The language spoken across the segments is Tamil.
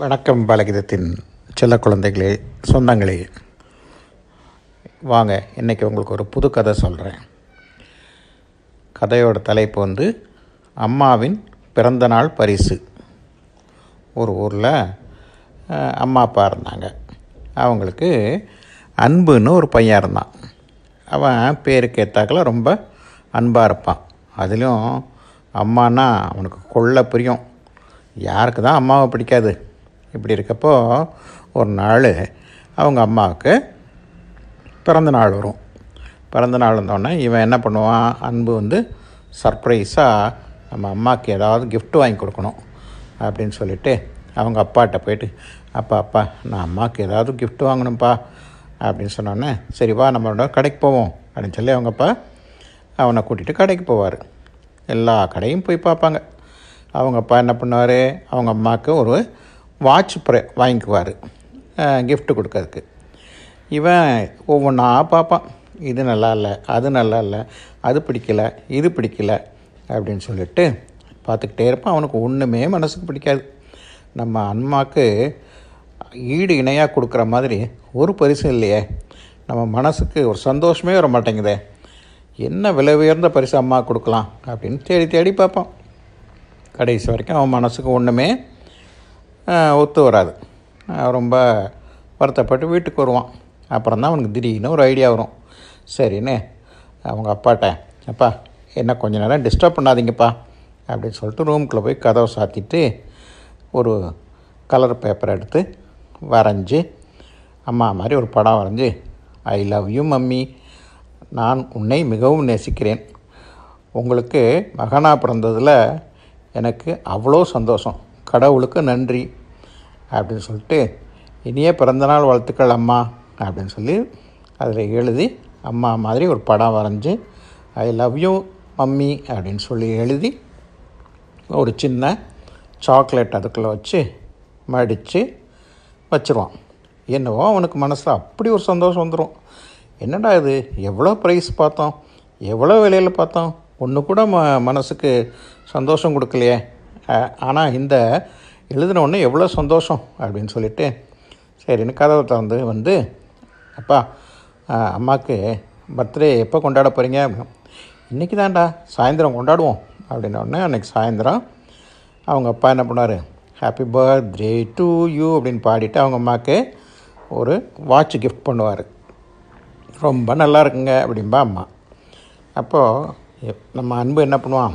வணக்கம் பாலகிதத்தின் செல்ல குழந்தைகளே சொந்தங்களே வாங்க இன்றைக்கி உங்களுக்கு ஒரு புது கதை சொல்கிறேன் கதையோட தலைப்பு வந்து அம்மாவின் பிறந்தநாள் பரிசு ஒரு ஊரில் அம்மா அப்பா இருந்தாங்க அவங்களுக்கு அன்புன்னு ஒரு பையன் இருந்தான் அவன் பேருக்கு ஏற்றாக்கில் ரொம்ப அன்பாக இருப்பான் அதுலேயும் அம்மானா அவனுக்கு கொள்ள பிரியும் யாருக்கு தான் அம்மாவை பிடிக்காது இப்படி இருக்கப்போ ஒரு நாள் அவங்க அம்மாவுக்கு பிறந்த நாள் வரும் பிறந்த நாள் வந்தோடனே இவன் என்ன பண்ணுவான் அன்பு வந்து சர்ப்ரைஸாக நம்ம அம்மாவுக்கு ஏதாவது கிஃப்ட் வாங்கி கொடுக்கணும் அப்படின்னு சொல்லிவிட்டு அவங்க அப்பாட்ட போயிட்டு அப்பா அப்பா நான் அம்மாவுக்கு ஏதாவது கிஃப்ட் வாங்கணும்ப்பா அப்படின்னு சொன்னோன்னே சரிப்பா நம்மளோட கடைக்கு போவோம் அப்படின்னு சொல்லி அவங்க அப்பா அவனை கூட்டிகிட்டு கடைக்கு போவார் எல்லா கடையும் போய் பார்ப்பாங்க அவங்க அப்பா என்ன பண்ணுவார் அவங்க அம்மாவுக்கு ஒரு வாட்ச் ப்ரே வாங்கிக்குவார் கிஃப்ட்டு கொடுக்கறதுக்கு இவன் ஒவ்வொன்றா பார்ப்பான் இது நல்லா இல்லை அது நல்லா இல்லை அது பிடிக்கலை இது பிடிக்கலை அப்படின்னு சொல்லிட்டு பார்த்துக்கிட்டே இருப்பான் அவனுக்கு ஒன்றுமே மனசுக்கு பிடிக்காது நம்ம அம்மாவுக்கு ஈடு இணையாக கொடுக்குற மாதிரி ஒரு பரிசு இல்லையே நம்ம மனசுக்கு ஒரு சந்தோஷமே வர மாட்டேங்குதே என்ன விலை உயர்ந்த பரிசு அம்மா கொடுக்கலாம் அப்படின்னு தேடி தேடி பார்ப்பான் கடைசி வரைக்கும் அவன் மனசுக்கு ஒன்றுமே ஒத்து வராது ரொம்ப வருத்தப்பட்டு வீட்டுக்கு வருவான் அப்புறம் தான் அவனுக்கு திடீர்னு ஒரு ஐடியா வரும் சரின்னு அவங்க அப்பாட்ட அப்பா என்ன கொஞ்ச நேரம் டிஸ்டர்ப் பண்ணாதீங்கப்பா அப்படின்னு சொல்லிட்டு ரூம்குள்ளே போய் கதவை சாத்திட்டு ஒரு கலர் பேப்பர் எடுத்து வரைஞ்சி அம்மா மாதிரி ஒரு படம் வரைஞ்சி ஐ லவ் யூ மம்மி நான் உன்னை மிகவும் நேசிக்கிறேன் உங்களுக்கு மகனாக பிறந்ததில் எனக்கு அவ்வளோ சந்தோஷம் கடவுளுக்கு நன்றி அப்படின்னு சொல்லிட்டு இனிய பிறந்தநாள் வாழ்த்துக்கள் அம்மா அப்படின்னு சொல்லி அதில் எழுதி அம்மா மாதிரி ஒரு படம் வரைஞ்சி ஐ லவ் யூ மம்மி அப்படின்னு சொல்லி எழுதி ஒரு சின்ன சாக்லேட் அதுக்குள்ளே வச்சு மடித்து வச்சுருவான் என்னவோ அவனுக்கு மனசில் அப்படி ஒரு சந்தோஷம் வந்துடும் என்னடா இது எவ்வளோ ப்ரைஸ் பார்த்தோம் எவ்வளோ விலையில் பார்த்தோம் ஒன்று கூட ம மனசுக்கு சந்தோஷம் கொடுக்கலையே ஆனால் இந்த எழுதினோடனே எவ்வளோ சந்தோஷம் அப்படின்னு சொல்லிவிட்டு சரின்னு கதவை திறந்து வந்து அப்பா அம்மாவுக்கு பர்த்டே எப்போ கொண்டாட போகிறீங்க இன்றைக்கி தான்டா சாயந்தரம் கொண்டாடுவோம் அப்படின்னோடனே அன்றைக்கி சாயந்தரம் அவங்க அப்பா என்ன பண்ணார் ஹாப்பி பர்த்டே டு யூ அப்படின்னு பாடிட்டு அவங்க அம்மாவுக்கு ஒரு வாட்ச் கிஃப்ட் பண்ணுவார் ரொம்ப நல்லா இருக்குங்க அப்படின்பா அம்மா அப்போது நம்ம அன்பு என்ன பண்ணுவான்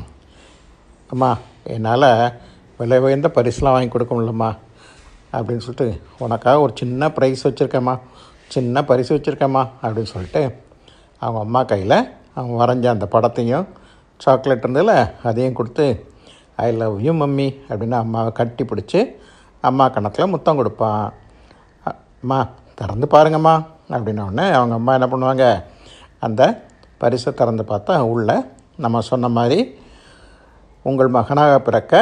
அம்மா என்னால் விலை உயர்ந்த பரிசுலாம் வாங்கி கொடுக்க முடியலம்மா அப்படின்னு சொல்லிட்டு உனக்காக ஒரு சின்ன ப்ரைஸ் வச்சுருக்கேம்மா சின்ன பரிசு வச்சுருக்கேம்மா அப்படின்னு சொல்லிட்டு அவங்க அம்மா கையில் அவங்க வரைஞ்ச அந்த படத்தையும் சாக்லேட் இருந்ததில் அதையும் கொடுத்து ஐ லவ் யூ மம்மி அப்படின்னு அம்மாவை கட்டி பிடிச்சி அம்மா கணக்கில் முத்தம் கொடுப்பான் அம்மா திறந்து பாருங்கம்மா அப்படின்னோடனே அவங்க அம்மா என்ன பண்ணுவாங்க அந்த பரிசை திறந்து பார்த்தா உள்ளே நம்ம சொன்ன மாதிரி உங்கள் மகனாக பிறக்க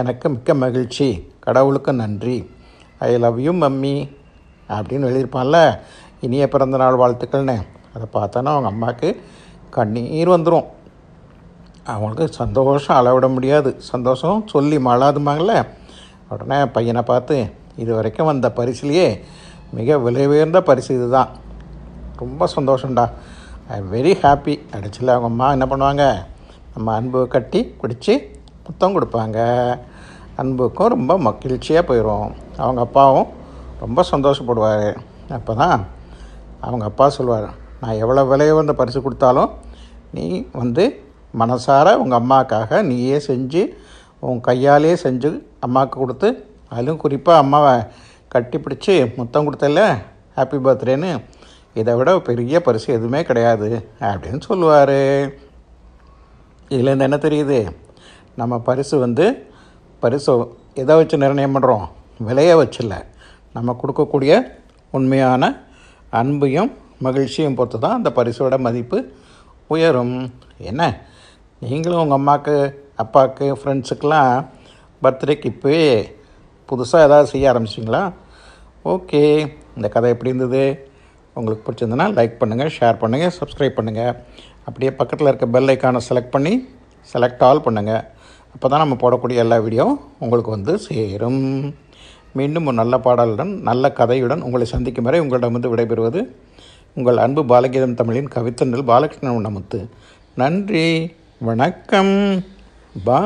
எனக்கு மிக்க மகிழ்ச்சி கடவுளுக்கு நன்றி ஐ லவ் யூ மம்மி அப்படின்னு எழுதியிருப்பான்ல இனிய பிறந்தநாள் வாழ்த்துக்கள்னு அதை பார்த்தோன்னா அவங்க அம்மாவுக்கு கண்ணீர் வந்துடும் அவங்களுக்கு சந்தோஷம் அளவிட முடியாது சந்தோஷம் சொல்லி மாளாதுமாங்கள உடனே பையனை பார்த்து இது வரைக்கும் வந்த பரிசுலையே மிக விலை உயர்ந்த பரிசு இது தான் ரொம்ப சந்தோஷம்டா ஐ எம் வெரி ஹாப்பி அடிச்சில் அவங்க அம்மா என்ன பண்ணுவாங்க நம்ம அன்பு கட்டி பிடிச்சி முத்தம் கொடுப்பாங்க அன்புக்கும் ரொம்ப மகிழ்ச்சியாக போயிடும் அவங்க அப்பாவும் ரொம்ப சந்தோஷப்படுவார் அப்போ தான் அவங்க அப்பா சொல்லுவார் நான் எவ்வளோ விலையை வந்து பரிசு கொடுத்தாலும் நீ வந்து மனசார உங்கள் அம்மாவுக்காக நீயே செஞ்சு உன் கையாலே செஞ்சு அம்மாவுக்கு கொடுத்து அதிலும் குறிப்பாக அம்மாவை கட்டி பிடிச்சி முத்தம் கொடுத்தல ஹாப்பி பர்த்டேன்னு இதை விட பெரிய பரிசு எதுவுமே கிடையாது அப்படின்னு சொல்லுவார் இதுலேருந்து என்ன தெரியுது நம்ம பரிசு வந்து பரிசு எதை வச்சு நிர்ணயம் பண்ணுறோம் விலையை வச்சில்ல நம்ம கொடுக்கக்கூடிய உண்மையான அன்பையும் மகிழ்ச்சியும் பொறுத்து தான் அந்த பரிசோட மதிப்பு உயரும் என்ன நீங்களும் உங்கள் அம்மாவுக்கு அப்பாவுக்கு ஃப்ரெண்ட்ஸுக்கெலாம் பர்த்டேக்கு இப்போயே புதுசாக ஏதாவது செய்ய ஆரம்பிச்சிங்களா ஓகே இந்த கதை எப்படி இருந்தது உங்களுக்கு பிடிச்சிருந்ததுன்னா லைக் பண்ணுங்கள் ஷேர் பண்ணுங்கள் சப்ஸ்கிரைப் பண்ணுங்கள் அப்படியே பக்கத்தில் இருக்க பெல் ஐக்கானை செலக்ட் பண்ணி செலக்ட் ஆல் பண்ணுங்கள் அப்போ தான் நம்ம போடக்கூடிய எல்லா வீடியோ உங்களுக்கு வந்து சேரும் மீண்டும் ஒரு நல்ல பாடலுடன் நல்ல கதையுடன் உங்களை சந்திக்கும் வரை உங்களிடம் வந்து விடைபெறுவது உங்கள் அன்பு பாலகீதம் தமிழின் கவித்தன்றல் பாலகிருஷ்ணன் நமுத்து நன்றி வணக்கம் பா